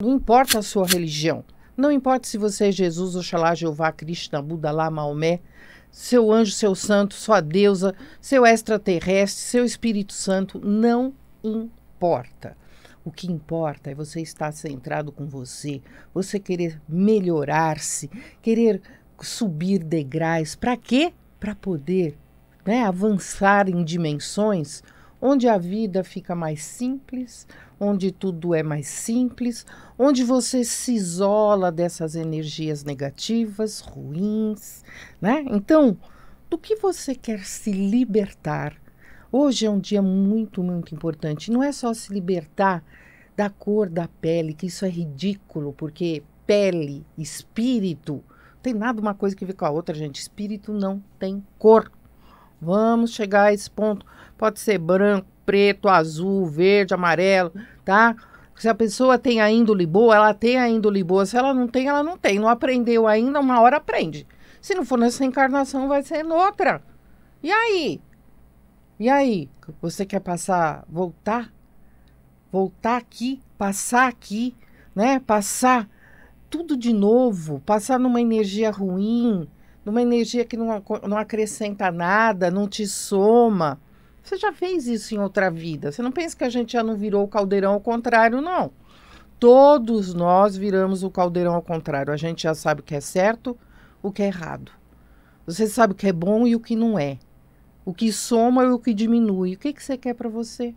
Não importa a sua religião. Não importa se você é Jesus, Oxalá, Jeová, Krishna, Buda, Lá, Maomé, seu anjo, seu santo, sua deusa, seu extraterrestre, seu Espírito Santo. Não importa. O que importa é você estar centrado com você, você querer melhorar-se, querer subir degraus. Para quê? Para poder né, avançar em dimensões onde a vida fica mais simples, onde tudo é mais simples, onde você se isola dessas energias negativas, ruins, né? Então, do que você quer se libertar? Hoje é um dia muito, muito importante. Não é só se libertar da cor da pele, que isso é ridículo, porque pele, espírito, tem nada uma coisa que ver com a outra, gente. Espírito não tem cor. Vamos chegar a esse ponto. Pode ser branco, preto, azul, verde, amarelo, tá? Se a pessoa tem a índole boa, ela tem a índole boa. Se ela não tem, ela não tem. Não aprendeu ainda, uma hora aprende. Se não for nessa encarnação, vai ser noutra. E aí? E aí? Você quer passar, voltar? Voltar aqui, passar aqui, né? Passar tudo de novo, passar numa energia ruim, numa energia que não, não acrescenta nada, não te soma. Você já fez isso em outra vida. Você não pensa que a gente já não virou o caldeirão ao contrário, não. Todos nós viramos o caldeirão ao contrário. A gente já sabe o que é certo, o que é errado. Você sabe o que é bom e o que não é. O que soma e o que diminui. O que, que você quer para você?